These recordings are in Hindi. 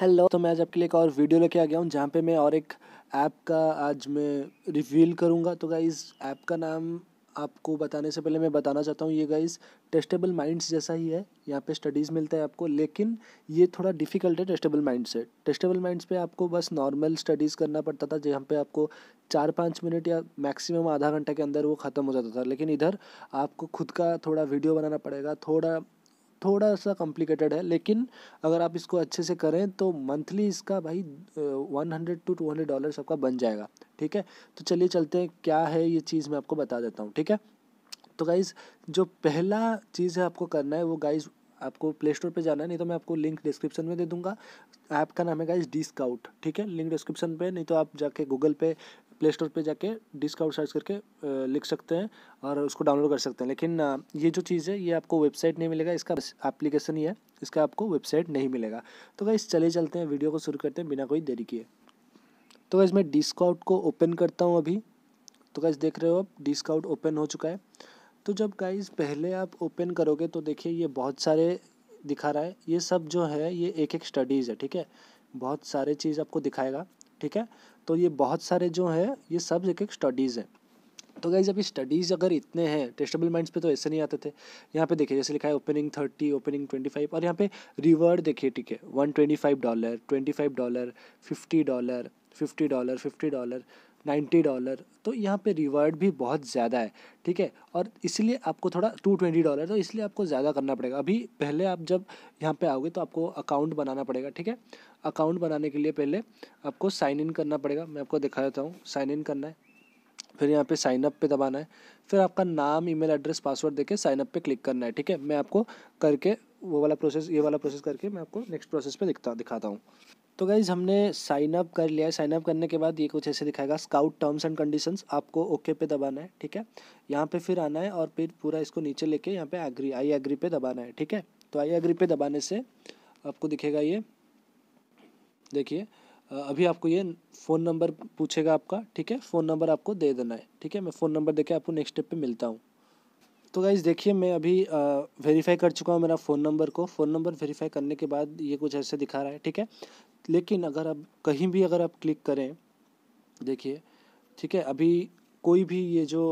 हेलो तो मैं आज आपके लिए एक और वीडियो लेके आ गया हूँ जहाँ पे मैं और एक ऐप का आज मैं रिवील करूँगा तो गाइज़ ऐप का नाम आपको बताने से पहले मैं बताना चाहता हूँ ये गाइज़ टेस्टेबल माइंड्स जैसा ही है यहाँ पे स्टडीज़ मिलता है आपको लेकिन ये थोड़ा डिफिकल्ट है टेस्टेबल माइंड से टेस्टेबल माइंड्स पे आपको बस नॉर्मल स्टडीज़ करना पड़ता था जहाँ पे आपको चार पाँच मिनट या मैक्सिमम आधा घंटे के अंदर वो ख़त्म हो जाता था लेकिन इधर आपको खुद का थोड़ा वीडियो बनाना पड़ेगा थोड़ा थोड़ा सा कॉम्प्लिकेटेड है लेकिन अगर आप इसको अच्छे से करें तो मंथली इसका भाई one hundred two two hundred dollar आपका बन जाएगा ठीक है तो चलिए चलते हैं क्या है ये चीज़ मैं आपको बता देता हूँ ठीक है तो गाइज़ जो पहला चीज़ है आपको करना है वो गाइज़ आपको प्ले स्टोर पर जाना है नहीं तो मैं आपको लिंक डिस्क्रिप्शन में दे दूंगा ऐप का नाम है गाइज डिस्काउट ठीक है लिंक डिस्क्रिप्शन पे नहीं तो आप जाके गूगल पे प्ले स्टोर पर जाके डिस्काउंट सर्च करके लिख सकते हैं और उसको डाउनलोड कर सकते हैं लेकिन ये जो चीज़ है ये आपको वेबसाइट नहीं मिलेगा इसका एप्लीकेशन ही है इसका आपको वेबसाइट नहीं मिलेगा तो गाइस चले चलते हैं वीडियो को शुरू करते हैं बिना कोई देरी किए तो गाइस मैं डिस्काउंट को ओपन करता हूँ अभी तो गाइस देख रहे हो आप डिस्काउट ओपन हो चुका है तो जब गाइस पहले आप ओपन करोगे तो देखिए ये बहुत सारे दिखा रहा है ये सब जो है ये एक एक स्टडीज़ है ठीक है बहुत सारे चीज़ आपको दिखाएगा ठीक है तो ये बहुत सारे जो है ये सब एक एक स्टडीज़ हैं तो गाइज अभी स्टडीज़ अगर इतने हैं टेस्टेबल माइंड्स पे तो ऐसे नहीं आते थे यहाँ पे देखिए जैसे लिखा है opening thirty opening twenty five और यहाँ पे रिवर्ड देखिए ठीक है one twenty five dollar twenty five dollar fifty dollar fifty dollar fifty dollar ninety dollar तो यहाँ पे रिवार्ड भी बहुत ज़्यादा है ठीक है और इसलिए आपको थोड़ा टू ट्वेंटी डॉलर तो इसलिए आपको ज़्यादा करना पड़ेगा अभी पहले आप जब यहाँ पे आओगे तो आपको अकाउंट बनाना पड़ेगा ठीक है अकाउंट बनाने के लिए पहले आपको साइन इन करना पड़ेगा मैं आपको दिखा देता हूँ साइन इन करना है फिर यहाँ पे साइन अप पे दबाना है फिर आपका नाम ईमेल एड्रेस पासवर्ड देके साइन अप पे क्लिक करना है ठीक है मैं आपको करके वो वाला प्रोसेस ये वाला प्रोसेस करके मैं आपको नेक्स्ट प्रोसेस पे दिखता दिखाता हूँ तो गाइज़ हमने साइन अप कर लिया है साइन अप करने के बाद ये कुछ ऐसे दिखाएगा स्काउट टर्म्स एंड कंडीशंस आपको ओके पे दबाना है ठीक है यहाँ पे फिर आना है और फिर पूरा इसको नीचे लेके यहाँ पे एग्री आई एग्री पे दबाना है ठीक है तो आई एग्री पे दबाने से आपको दिखेगा ये देखिए अभी आपको ये फ़ोन नंबर पूछेगा आपका ठीक है फ़ोन नंबर आपको दे देना है ठीक है मैं फ़ोन नंबर देके आपको नेक्स्ट स्टेप पर मिलता हूँ तो गाइज़ देखिए मैं अभी वेरीफाई कर चुका हूँ मेरा फ़ोन नंबर को फ़ोन नंबर वेरीफाई करने के बाद ये कुछ ऐसे दिखा रहा है ठीक है लेकिन अगर आप कहीं भी अगर आप क्लिक करें देखिए ठीक है अभी कोई भी ये जो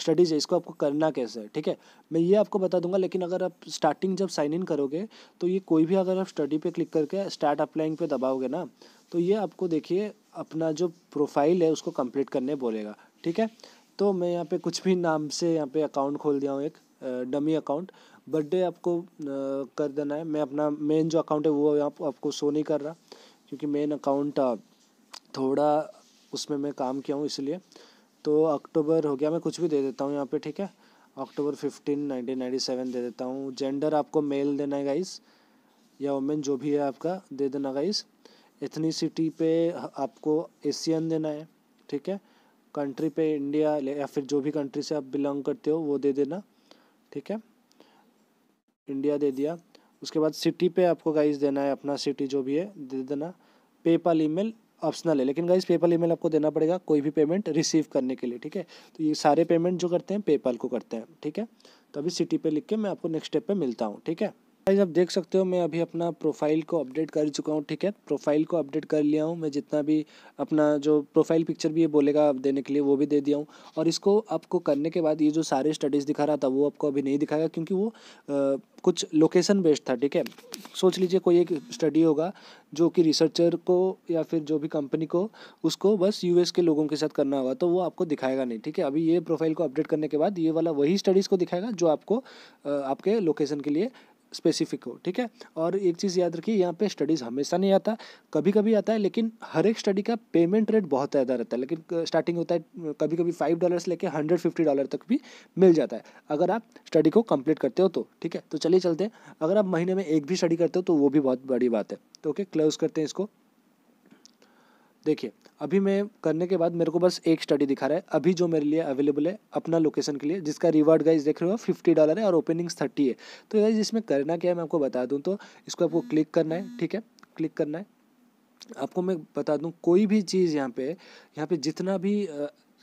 स्टडीज़ है इसको आपको करना कैसे है ठीक है मैं ये आपको बता दूंगा लेकिन अगर आप स्टार्टिंग जब साइन इन करोगे तो ये कोई भी अगर आप स्टडी पे क्लिक करके स्टार्ट अप्लाइंग पे दबाओगे ना तो ये आपको देखिए अपना जो प्रोफाइल है उसको कंप्लीट करने बोलेगा ठीक है तो मैं यहाँ पे कुछ भी नाम से यहाँ पे अकाउंट खोल दिया हूँ एक डमी अकाउंट बर्थडे आपको कर देना है मैं अपना मेन जो अकाउंट है वो आप, आपको शो नहीं कर रहा क्योंकि मेन अकाउंट थोड़ा उसमें मैं काम किया हूँ इसलिए तो अक्टूबर हो गया मैं कुछ भी दे देता हूँ यहाँ पे ठीक है October fifteen nineteen ninety seven दे देता हूँ जेंडर आपको मेल देना है गाइस या वमेन जो भी है आपका दे देना गाइस एथनीसिटी पे आपको एशियन देना है ठीक है कंट्री पे इंडिया या फिर जो भी कंट्री से आप बिलोंग करते हो वो दे देना ठीक है इंडिया दे दिया उसके बाद सिटी पे आपको गाइस देना है अपना सिटी जो भी है दे देना पेपाल ईमेल ऑप्शनल है लेकिन गाइस पेपाल ईमेल आपको देना पड़ेगा कोई भी पेमेंट रिसीव करने के लिए ठीक है तो ये सारे पेमेंट जो करते हैं पेपाल को करते हैं ठीक है तो अभी सिटी पे लिख के मैं आपको नेक्स्ट स्टेप पे मिलता हूँ ठीक है गाइस आप देख सकते हो मैं अभी अपना प्रोफाइल को अपडेट कर चुका हूँ ठीक है प्रोफाइल को अपडेट कर लिया हूँ मैं जितना भी अपना जो प्रोफाइल पिक्चर भी ये बोलेगा देने के लिए वो भी दे दिया हूँ और इसको आपको करने के बाद ये जो सारे स्टडीज़ दिखा रहा था वो आपको अभी नहीं दिखाएगा क्योंकि वो आ, कुछ लोकेशन बेस्ड था ठीक है सोच लीजिए कोई एक स्टडी होगा जो कि रिसर्चर को या फिर जो भी कंपनी को उसको बस यूएस के लोगों के साथ करना होगा तो वो आपको दिखाएगा नहीं ठीक है अभी ये प्रोफाइल को अपडेट करने के बाद ये वाला वही स्टडीज़ को दिखाएगा जो आपको आपके लोकेशन के लिए स्पेसिफिक हो ठीक है और एक चीज़ याद रखिए यहाँ पे स्टडीज़ हमेशा नहीं आता कभी कभी आता है लेकिन हर एक स्टडी का पेमेंट रेट बहुत ज़्यादा रहता है लेकिन स्टार्टिंग होता है कभी कभी फाइव डॉलर से लेकर हंड्रेड फिफ्टी डॉलर तक भी मिल जाता है अगर आप स्टडी को कंप्लीट करते हो तो ठीक है तो चलिए चलते हैं अगर आप महीने में एक भी स्टडी करते हो तो वो भी बहुत बड़ी बात है तो ओके क्लोज करते हैं इसको देखिए अभी मैं करने के बाद मेरे को बस एक स्टडी दिखा रहा है अभी जो मेरे लिए अवेलेबल है अपना लोकेशन के लिए जिसका रिवार्ड गाइज देख रहे हो फिफ्टी डॉलर है और ओपनिंग्स थर्टी है तो गाइज इसमें करना क्या है मैं आपको बता दूँ तो इसको आपको क्लिक करना है ठीक है क्लिक करना है आपको मैं बता दूँ कोई भी चीज़ यहाँ पे यहाँ पे जितना भी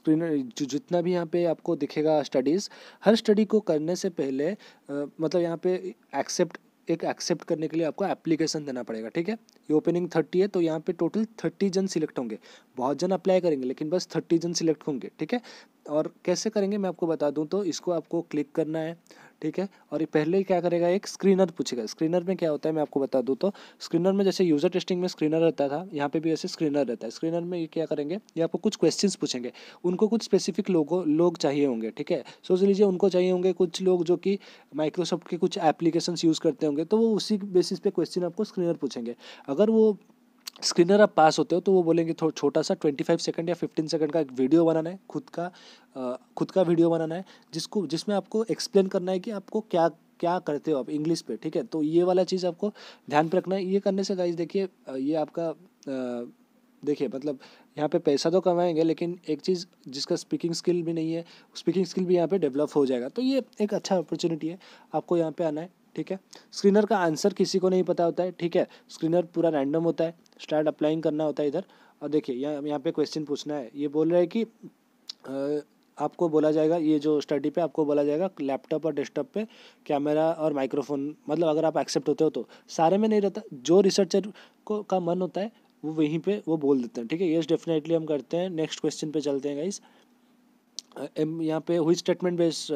स्क्रीन जो जितना भी यहाँ पे आपको दिखेगा स्टडीज़ हर स्टडी को करने से पहले आ, मतलब यहाँ पे एक्सेप्ट एक एक्सेप्ट करने के लिए आपको एप्लीकेशन देना पड़ेगा ठीक है ये ओपनिंग थर्टी है तो यहाँ पे टोटल थर्टी जन सिलेक्ट होंगे बहुत जन अप्लाई करेंगे लेकिन बस थर्टी जन सिलेक्ट होंगे ठीक है और कैसे करेंगे मैं आपको बता दूं तो इसको आपको क्लिक करना है ठीक है और ये पहले ही क्या करेगा एक स्क्रीनर पूछेगा स्क्रीनर में क्या होता है मैं आपको बता दूं तो स्क्रीनर में जैसे यूज़र टेस्टिंग में स्क्रीनर रहता था यहाँ पे भी ऐसे स्क्रीनर रहता है स्क्रीनर में ये क्या करेंगे ये आपको कुछ क्वेश्चंस पूछेंगे उनको कुछ स्पेसिफिक लोगों लोग चाहिए होंगे ठीक है सोच लीजिए उनको चाहिए होंगे कुछ लोग जो कि माइक्रोसॉफ्ट के कुछ एप्लीकेशन यूज़ करते होंगे तो वो उसी बेसिस पे क्वेश्चन आपको स्क्रीनर पूछेंगे अगर वो स्क्रीनर आप पास होते हो तो वो बोलेंगे थोड़ा छोटा सा ट्वेंटी फाइव सेकेंड या फिफ्टीन सेकेंड का एक वीडियो बनाना है खुद का आ, खुद का वीडियो बनाना है जिसको जिसमें आपको एक्सप्लेन करना है कि आपको क्या क्या करते हो आप इंग्लिश पे ठीक है तो ये वाला चीज़ आपको ध्यान पर रखना है ये करने से गाइज देखिए ये आपका देखिए मतलब यहाँ पे पैसा तो कमाएंगे लेकिन एक चीज़ जिसका स्पीकिंग स्किल भी नहीं है स्पीकिंग स्किल भी यहाँ पे डेवलप हो जाएगा तो ये एक अच्छा अपॉर्चुनिटी है आपको यहाँ पे आना है ठीक है स्क्रीनर का आंसर किसी को नहीं पता होता है ठीक है स्क्रीनर पूरा रैंडम होता है स्टार्ट अप्लाइंग करना होता है इधर और देखिए यहाँ यहाँ पे क्वेश्चन पूछना है ये बोल रहा है कि आपको बोला जाएगा ये जो स्टडी पे आपको बोला जाएगा लैपटॉप और डेस्कटॉप पे कैमरा और माइक्रोफोन मतलब अगर आप एक्सेप्ट होते हो तो सारे में नहीं रहता जो रिसर्चर को का मन होता है वो वहीं पे वो बोल देते हैं ठीक है यस डेफिनेटली हम करते हैं नेक्स्ट क्वेश्चन पे चलते हैं गाइस यहाँ पे हुई statement best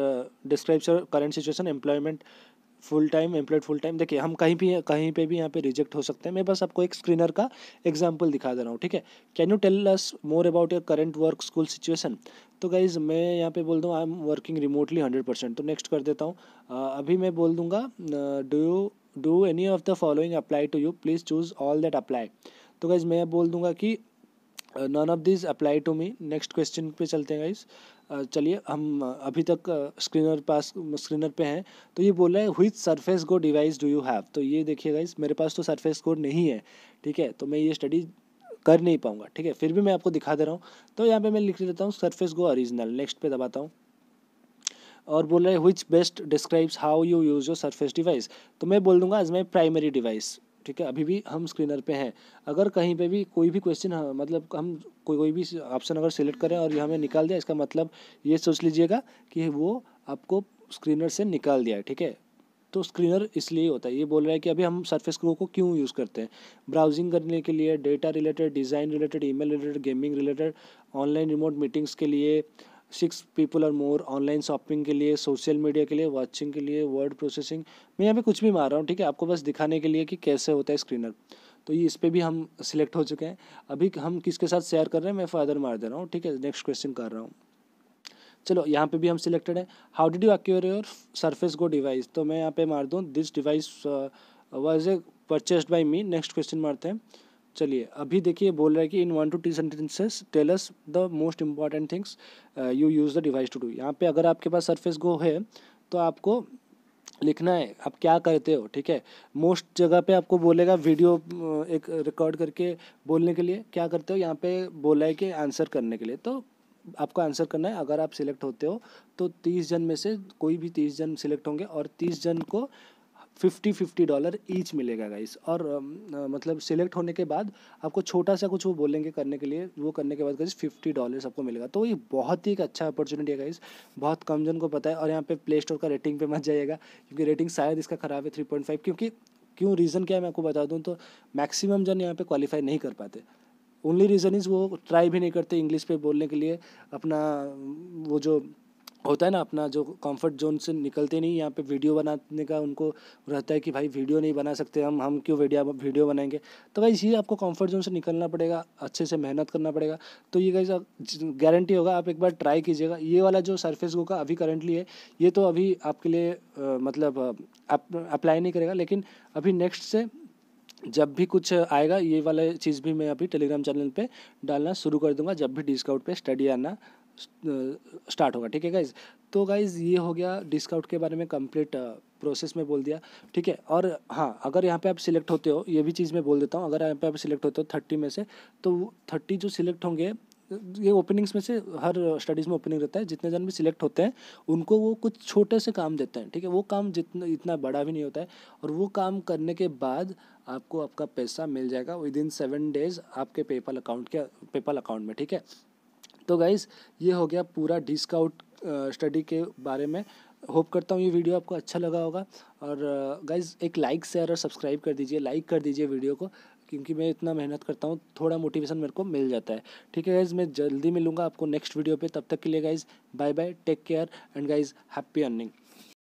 describes your current situation employment full time employed full time देखिए हम कहीं भी कहीं पे भी यहाँ पे रिजेक्ट हो सकते हैं मैं बस आपको एक स्क्रीनर का एग्जांपल दिखा दे रहा हूँ ठीक है can you tell us more about your current work school situation तो गाइज मैं यहाँ पे बोल दूँ I am working remotely hundred percent तो नेक्स्ट कर देता हूँ अभी मैं बोल दूंगा do you do any of the following apply to you please choose all that apply तो गाइज मैं बोल दूंगा कि none of this apply to me next question पे चलते हैं गाइज चलिए हम अभी तक स्क्रीनर पास स्क्रीनर पे हैं तो ये बोल रहा है हुई surface go device do you have तो ये देखिए गाइज मेरे पास तो सरफेस कोड नहीं है ठीक है तो मैं ये स्टडी कर नहीं पाऊंगा ठीक है फिर भी मैं आपको दिखा दे रहा हूँ तो यहाँ पे मैं लिख लेता हूँ सरफेस गो ओरिजिनल नेक्स्ट पे दबाता हूँ और बोल रहे हैं which best describes how you use your surface device तो मैं बोल दूंगा एज माई प्राइमरी डिवाइस ठीक है अभी भी हम स्क्रीनर पे हैं अगर कहीं पे भी कोई भी क्वेश्चन हाँ, मतलब हम कोई कोई भी ऑप्शन अगर सेलेक्ट करें और ये हमें निकाल दिया इसका मतलब ये सोच लीजिएगा कि वो आपको स्क्रीनर से निकाल दिया है ठीक है तो स्क्रीनर इसलिए होता है ये बोल रहा है कि अभी हम सरफेस क्रो को क्यों यूज़ करते हैं ब्राउजिंग करने के लिए data related design related email related gaming related online remote meetings के लिए सिक्स पीपल और मोर ऑनलाइन शॉपिंग के लिए सोशल मीडिया के लिए वॉचिंग के लिए वर्ड प्रोसेसिंग मैं यहाँ पे कुछ भी मार रहा हूँ ठीक है आपको बस दिखाने के लिए कि कैसे होता है स्क्रीनर तो ये इस पर भी हम सिलेक्ट हो चुके हैं अभी हम किसके साथ शेयर कर रहे हैं मैं फादर मार दे रहा हूँ ठीक है नेक्स्ट क्वेश्चन कर रहा हूँ चलो यहाँ पे भी हम सिलेक्टेड हैं how did you acquire your surface go device तो मैं यहाँ पे मार दूँ this device was a purchased by me next question मारते हैं चलिए अभी देखिए बोल रहा है कि इन वन टू टी sentences tells the most important things you use the device to do यहाँ पे अगर आपके पास सरफेस गो है तो आपको लिखना है आप क्या करते हो ठीक है मोस्ट जगह पे आपको बोलेगा वीडियो uh, एक रिकॉर्ड करके बोलने के लिए क्या करते हो यहाँ पे बोला है कि आंसर करने के लिए तो आपको आंसर करना है अगर आप सिलेक्ट होते हो तो तीस जन में से कोई भी तीस जन सिलेक्ट होंगे और तीस जन को फिफ्टी फिफ्टी डॉलर ईच मिलेगा गाइस और आ, um, uh, मतलब सिलेक्ट होने के बाद आपको छोटा सा कुछ वो बोलेंगे करने के लिए वो करने के बाद गाइस फिफ्टी डॉलर आपको मिलेगा तो ये बहुत ही एक अच्छा अपॉर्चुनिटी है गाइस बहुत कम जन को पता है और यहाँ पे प्ले स्टोर का रेटिंग पे मत जाइएगा क्योंकि रेटिंग शायद इसका ख़राब है थ्री पॉइंट फाइव क्योंकि क्यों रीज़न क्या है मैं आपको बता दूँ तो मैक्सिमम जन यहाँ पे क्वालिफाई नहीं कर पाते ओनली रीज़न इज़ वो ट्राई भी नहीं करते इंग्लिश पे बोलने के लिए अपना वो जो होता है ना अपना जो कंफर्ट जोन से निकलते नहीं यहाँ पे वीडियो बनाने का उनको रहता है कि भाई वीडियो नहीं बना सकते हम हम क्यों वीडियो वीडियो बनाएंगे तो भाई इसी आपको कंफर्ट जोन से निकलना पड़ेगा अच्छे से मेहनत करना पड़ेगा तो ये गाइज गारंटी होगा आप एक बार ट्राई कीजिएगा ये वाला जो सरफेस गो का अभी करंटली है ये तो अभी आपके लिए आ, मतलब अप्लाई नहीं करेगा लेकिन अभी नेक्स्ट से जब भी कुछ आएगा ये वाला चीज़ भी मैं अभी टेलीग्राम चैनल पर डालना शुरू कर दूंगा जब भी डिस्काउंट पर स्टडी आना स्टार्ट होगा ठीक है गाइज़ तो गाइज़ ये हो गया डिस्काउंट के बारे में कंप्लीट प्रोसेस में बोल दिया ठीक है और हाँ अगर यहाँ पे आप सिलेक्ट होते हो ये भी चीज़ मैं बोल देता हूँ अगर यहाँ पे आप सिलेक्ट होते हो थर्टी में से तो थर्टी जो सिलेक्ट होंगे ये ओपनिंग्स में से हर स्टडीज़ में ओपनिंग रहता है जितने जन भी सिलेक्ट होते हैं उनको वो कुछ छोटे से काम देते हैं ठीक है वो काम जितना इतना बड़ा भी नहीं होता है और वो काम करने के बाद आपको आपका पैसा मिल जाएगा विद इन सेवन डेज आपके पेपल अकाउंट के पेपल अकाउंट में ठीक है तो गाइज़ ये हो गया पूरा डिस्काउट स्टडी के बारे में होप करता हूँ ये वीडियो आपको अच्छा लगा होगा और गाइज़ एक लाइक शेयर और सब्सक्राइब कर दीजिए लाइक कर दीजिए वीडियो को क्योंकि मैं इतना मेहनत करता हूँ थोड़ा मोटिवेशन मेरे को मिल जाता है ठीक है गाइज़ मैं जल्दी मिलूँगा आपको नेक्स्ट वीडियो पे तब तक के लिए guys bye bye take care and guys happy earning